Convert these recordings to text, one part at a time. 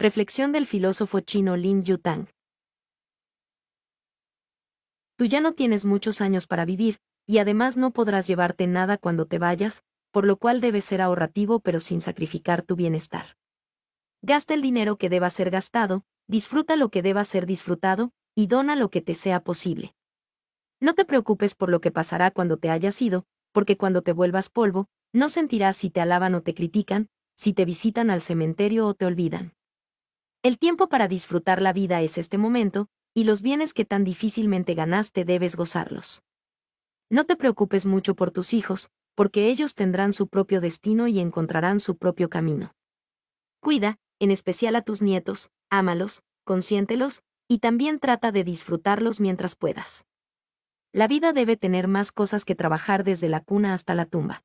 Reflexión del filósofo chino Lin Yutang. Tú ya no tienes muchos años para vivir, y además no podrás llevarte nada cuando te vayas, por lo cual debes ser ahorrativo pero sin sacrificar tu bienestar. Gasta el dinero que deba ser gastado, disfruta lo que deba ser disfrutado, y dona lo que te sea posible. No te preocupes por lo que pasará cuando te hayas ido, porque cuando te vuelvas polvo, no sentirás si te alaban o te critican, si te visitan al cementerio o te olvidan. El tiempo para disfrutar la vida es este momento, y los bienes que tan difícilmente ganaste debes gozarlos. No te preocupes mucho por tus hijos, porque ellos tendrán su propio destino y encontrarán su propio camino. Cuida, en especial a tus nietos, ámalos, consiéntelos, y también trata de disfrutarlos mientras puedas. La vida debe tener más cosas que trabajar desde la cuna hasta la tumba.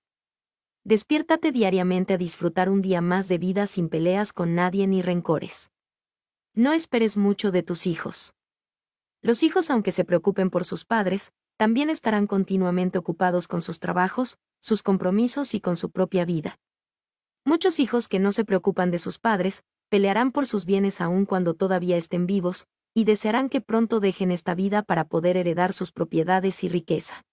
Despiértate diariamente a disfrutar un día más de vida sin peleas con nadie ni rencores. No esperes mucho de tus hijos. Los hijos, aunque se preocupen por sus padres, también estarán continuamente ocupados con sus trabajos, sus compromisos y con su propia vida. Muchos hijos que no se preocupan de sus padres, pelearán por sus bienes aun cuando todavía estén vivos, y desearán que pronto dejen esta vida para poder heredar sus propiedades y riqueza.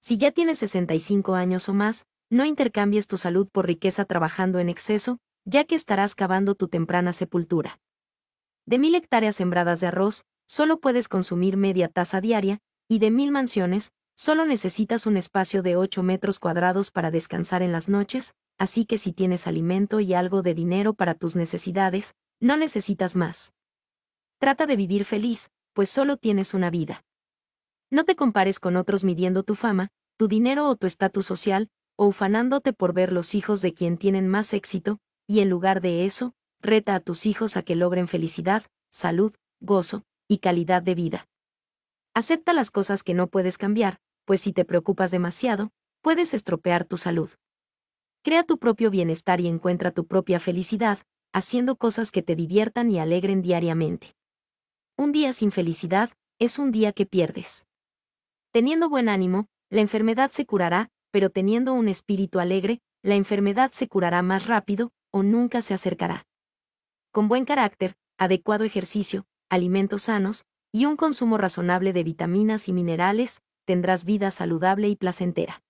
Si ya tienes 65 años o más, no intercambies tu salud por riqueza trabajando en exceso, ya que estarás cavando tu temprana sepultura. De mil hectáreas sembradas de arroz, solo puedes consumir media taza diaria, y de mil mansiones, solo necesitas un espacio de 8 metros cuadrados para descansar en las noches, así que si tienes alimento y algo de dinero para tus necesidades, no necesitas más. Trata de vivir feliz, pues solo tienes una vida. No te compares con otros midiendo tu fama, tu dinero o tu estatus social, o ufanándote por ver los hijos de quien tienen más éxito, y en lugar de eso, reta a tus hijos a que logren felicidad, salud, gozo y calidad de vida. Acepta las cosas que no puedes cambiar, pues si te preocupas demasiado, puedes estropear tu salud. Crea tu propio bienestar y encuentra tu propia felicidad, haciendo cosas que te diviertan y alegren diariamente. Un día sin felicidad es un día que pierdes. Teniendo buen ánimo, la enfermedad se curará, pero teniendo un espíritu alegre, la enfermedad se curará más rápido o nunca se acercará con buen carácter, adecuado ejercicio, alimentos sanos, y un consumo razonable de vitaminas y minerales, tendrás vida saludable y placentera.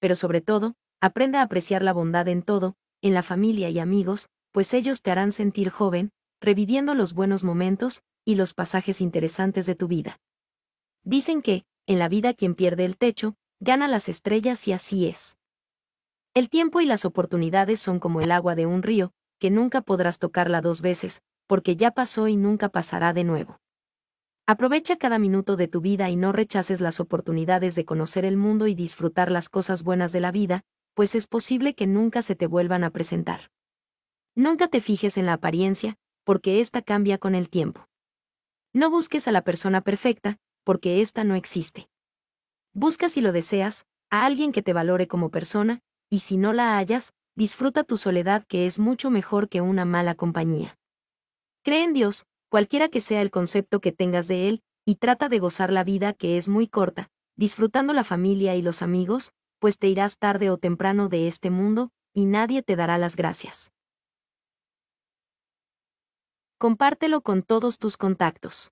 Pero sobre todo, aprende a apreciar la bondad en todo, en la familia y amigos, pues ellos te harán sentir joven, reviviendo los buenos momentos y los pasajes interesantes de tu vida. Dicen que, en la vida quien pierde el techo, gana las estrellas y así es. El tiempo y las oportunidades son como el agua de un río, que nunca podrás tocarla dos veces, porque ya pasó y nunca pasará de nuevo. Aprovecha cada minuto de tu vida y no rechaces las oportunidades de conocer el mundo y disfrutar las cosas buenas de la vida, pues es posible que nunca se te vuelvan a presentar. Nunca te fijes en la apariencia, porque ésta cambia con el tiempo. No busques a la persona perfecta, porque ésta no existe. Busca si lo deseas, a alguien que te valore como persona, y si no la hallas, disfruta tu soledad que es mucho mejor que una mala compañía. Cree en Dios, cualquiera que sea el concepto que tengas de Él, y trata de gozar la vida que es muy corta, disfrutando la familia y los amigos, pues te irás tarde o temprano de este mundo, y nadie te dará las gracias. Compártelo con todos tus contactos.